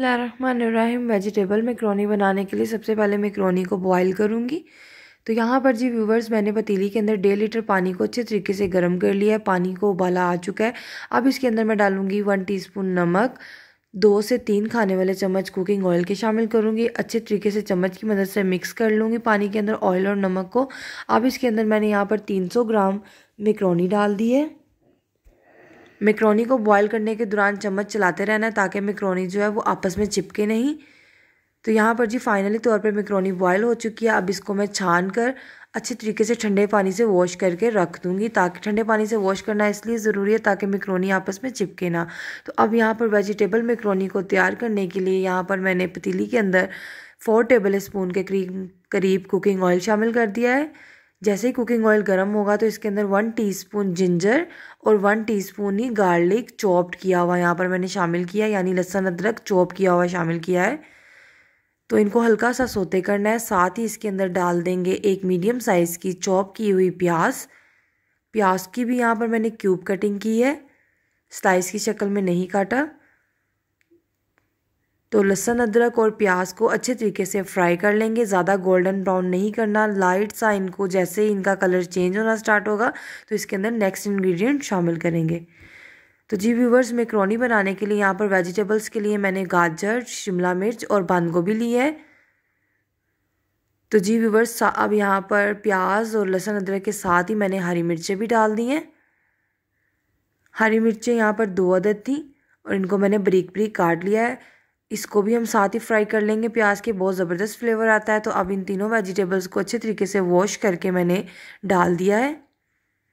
रहीम vegetable macaroni बनाने के लिए सबसे पहले मैक्रोनी को बॉईल करूँगी तो यहाँ पर जी व्यूवर्स मैंने पतीली के अंदर डेढ़ लीटर पानी को अच्छे तरीके से गर्म कर लिया है पानी को उबाला आ चुका है अब इसके अंदर मैं डालूँगी वन टीस्पून नमक दो से तीन खाने वाले चम्मच कुकिंग ऑयल के शामिल करूँगी अच्छे तरीके से चम्मच की मदद से मिक्स कर लूँगी पानी के अंदर ऑयल और नमक को अब इसके अंदर मैंने यहाँ पर तीन सौ ग्राम मेकरोनी डाल दी है मेकरोनी को बॉईल करने के दौरान चम्मच चलाते रहना ताकि मिक्रोनी जो है वो आपस में चिपके नहीं तो यहाँ पर जी फाइनली तौर पर मेकरोनी बॉयल हो चुकी है अब इसको मैं छान कर अच्छे तरीके से ठंडे पानी से वॉश करके रख दूँगी ताकि ठंडे पानी से वॉश करना इसलिए ज़रूरी है ताकि मेकरोनी आपस में चिपके ना तो अब यहाँ पर वेजिटेबल मैक्रोनी को तैयार करने के लिए यहाँ पर मैंने पतीली के अंदर फोर टेबल स्पून के करीब करीब कुकिंग ऑयल शामिल कर दिया है जैसे ही कुकिंग ऑयल गर्म होगा तो इसके अंदर वन टीस्पून जिंजर और वन टीस्पून ही गार्लिक चॉप्ड किया हुआ यहाँ पर मैंने शामिल किया यानी लहसुन अदरक चॉप किया हुआ शामिल किया है तो इनको हल्का सा सोते करना है साथ ही इसके अंदर डाल देंगे एक मीडियम साइज़ की चॉप की हुई प्याज प्याज की भी यहाँ पर मैंने क्यूब कटिंग की है स्लाइस की शक्ल में नहीं काटा तो लहसुन अदरक और प्याज को अच्छे तरीके से फ्राई कर लेंगे ज़्यादा गोल्डन ब्राउन नहीं करना लाइट सा इनको जैसे ही इनका कलर चेंज होना स्टार्ट होगा तो इसके अंदर नेक्स्ट इंग्रेडिएंट शामिल करेंगे तो जी व्यूवर्स मेकरोनी बनाने के लिए यहाँ पर वेजिटेबल्स के लिए मैंने गाजर शिमला मिर्च और बंद गोभी ली है तो जी व्यूवर्स अब यहाँ पर प्याज और लहसुन अदरक के साथ ही मैंने हरी मिर्चें भी डाल दी हैं हरी मिर्चें यहाँ पर दो अदद थी और इनको मैंने बरीक बरीक काट लिया है इसको भी हम साथ ही फ्राई कर लेंगे प्याज के बहुत ज़बरदस्त फ्लेवर आता है तो अब इन तीनों वेजिटेबल्स को अच्छे तरीके से वॉश करके मैंने डाल दिया है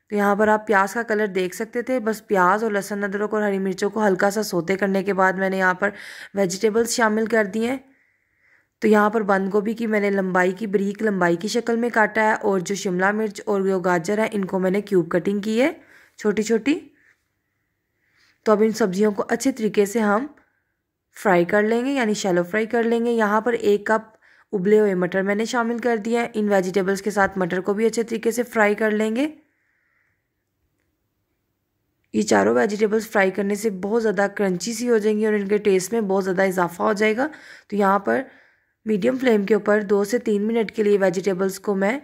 तो यहाँ पर आप प्याज का कलर देख सकते थे बस प्याज और लहसुन अदरक और हरी मिर्चों को हल्का सा सोते करने के बाद मैंने यहाँ पर वेजिटेबल्स शामिल कर दिए हैं तो यहाँ पर बंद गोभी की मैंने लंबाई की ब्रीक लंबाई की शक्ल में काटा है और जो शिमला मिर्च और जो गाजर है इनको मैंने क्यूब कटिंग की है छोटी छोटी तो अब इन सब्जियों को अच्छे तरीके से हम फ्राई कर लेंगे यानी शैलो फ्राई कर लेंगे यहाँ पर एक कप उबले हुए मटर मैंने शामिल कर दिया है इन वेजिटेबल्स के साथ मटर को भी अच्छे तरीके से फ्राई कर लेंगे ये चारों वेजिटेबल्स फ्राई करने से बहुत ज़्यादा क्रंची सी हो जाएंगी और इनके टेस्ट में बहुत ज़्यादा इजाफा हो जाएगा तो यहाँ पर मीडियम फ्लेम के ऊपर दो से तीन मिनट के लिए वेजिटेबल्स को मैं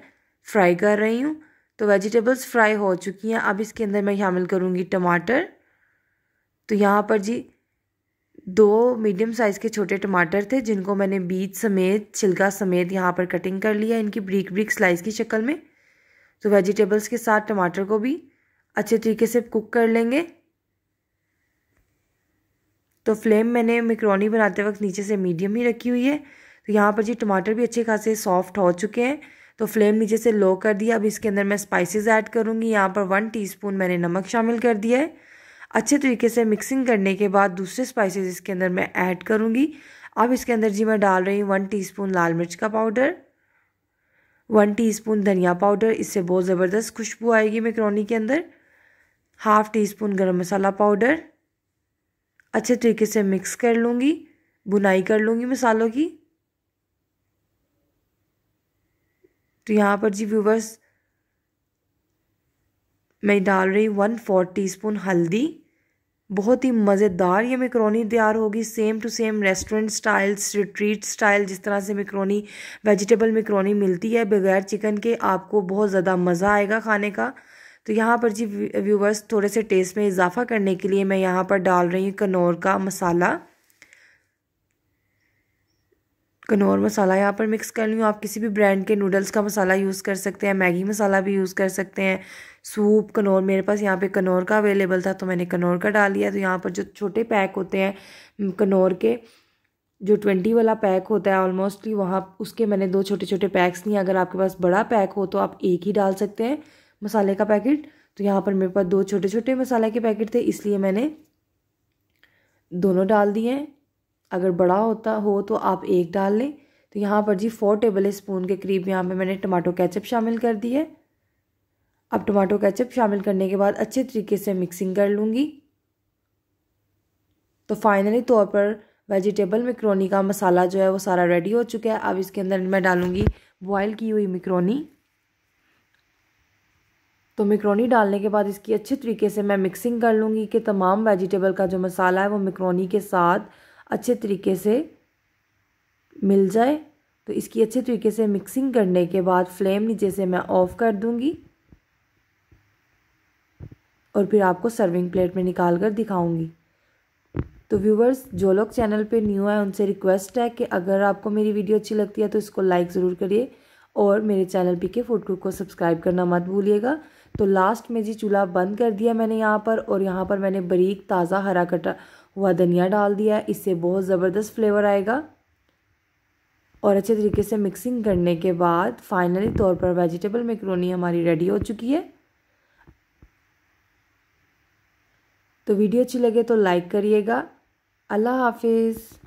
फ्राई कर रही हूँ तो वेजिटेबल्स फ्राई हो चुकी हैं अब इसके अंदर मैं शामिल करूँगी टमाटर तो यहाँ पर जी दो मीडियम साइज़ के छोटे टमाटर थे जिनको मैंने बीज समेत छिलका समेत यहाँ पर कटिंग कर लिया इनकी ब्रिक ब्रिक स्लाइस की शक्ल में तो वेजिटेबल्स के साथ टमाटर को भी अच्छे तरीके से कुक कर लेंगे तो फ्लेम मैंने मिक्रोनी बनाते वक्त नीचे से मीडियम ही रखी हुई है तो यहाँ पर जी टमाटर भी अच्छे खासे सॉफ्ट हो चुके हैं तो फ्लेम नीचे से लो कर दिया अब इसके अंदर मैं स्पाइसेस ऐड करूँगी यहाँ पर वन टीस्पून मैंने नमक शामिल कर दिया है अच्छे तरीके से मिक्सिंग करने के बाद दूसरे स्पाइसेस इसके अंदर मैं ऐड करूँगी अब इसके अंदर जी मैं डाल रही हूँ वन टीस्पून लाल मिर्च का पाउडर वन टीस्पून धनिया पाउडर इससे बहुत ज़बरदस्त खुशबू आएगी मेकरोनी के अंदर हाफ़ टी स्पून गर्म मसाला पाउडर अच्छे तरीके से मिक्स कर लूँगी बुनाई कर लूँगी मसालों की तो यहाँ पर जी व्यूवर्स मैं डाल रही वन फोर टीस्पून हल्दी बहुत ही मज़ेदार ये मैक्रोनी तैयार होगी same to same restaurant style street style जिस तरह से मेकरोनी वेजिटेबल मिक्रोनी मिलती है बगैर चिकन के आपको बहुत ज़्यादा मज़ा आएगा खाने का तो यहाँ पर जी व्यूवर्स थोड़े से टेस्ट में इजाफा करने के लिए मैं यहाँ पर डाल रही हूँ कनौर का मसाला कनौर मसाला यहाँ पर मिक्स कर लूँ आप किसी भी ब्रांड के नूडल्स का मसाला यूज़ कर सकते हैं मैगी मसाला भी यूज़ कर सकते हैं सूप कनौर मेरे पास यहाँ पे कनौर का अवेलेबल था तो मैंने कनौर का डाल लिया तो यहाँ पर जो छोटे पैक होते हैं कनौर के जो ट्वेंटी वाला पैक होता है ऑलमोस्टली वहाँ उसके मैंने दो छोटे छोटे पैक्स लिए अगर आपके पास बड़ा पैक हो तो आप एक ही डाल सकते हैं मसाले का पैकेट तो यहाँ पर मेरे पास दो छोटे छोटे मसाले के पैकेट थे इसलिए मैंने दोनों डाल दिए हैं अगर बड़ा होता हो तो आप एक डाल लें तो यहाँ पर जी फोर टेबल स्पून के करीब यहाँ पे मैंने टमाटो केचप शामिल कर दी है अब टमाटो केचप शामिल करने के बाद अच्छे तरीके से मिक्सिंग कर लूँगी तो फाइनली तौर पर वेजिटेबल मिक्रोनी का मसाला जो है वो सारा रेडी हो चुका है अब इसके अंदर मैं डालूँगी बॉयल की हुई मिक्रोनी तो मिक्रोनी डालने के बाद इसकी अच्छे तरीके से मैं मिक्सिंग कर लूँगी कि तमाम वेजिटेबल का जो मसाला है वो मिक्रोनी के साथ अच्छे तरीके से मिल जाए तो इसकी अच्छे तरीके से मिक्सिंग करने के बाद फ्लेम नीचे से मैं ऑफ़ कर दूंगी और फिर आपको सर्विंग प्लेट में निकाल कर दिखाऊंगी तो व्यूवर्स जो लोग चैनल पे न्यू है उनसे रिक्वेस्ट है कि अगर आपको मेरी वीडियो अच्छी लगती है तो इसको लाइक ज़रूर करिए और मेरे channel P K food cook को सब्सक्राइब करना मत भूलिएगा तो लास्ट में जी चूल्हा बंद कर दिया मैंने यहाँ पर और यहाँ पर मैंने बरीक ताज़ा हरा कटा हुआ धनिया डाल दिया इससे बहुत ज़बरदस्त फ्लेवर आएगा और अच्छे तरीके से मिक्सिंग करने के बाद फाइनली तौर पर वेजिटेबल मेकरोनी हमारी रेडी हो चुकी है तो वीडियो अच्छी लगे तो लाइक करिएगा अल्लाह हाफिज़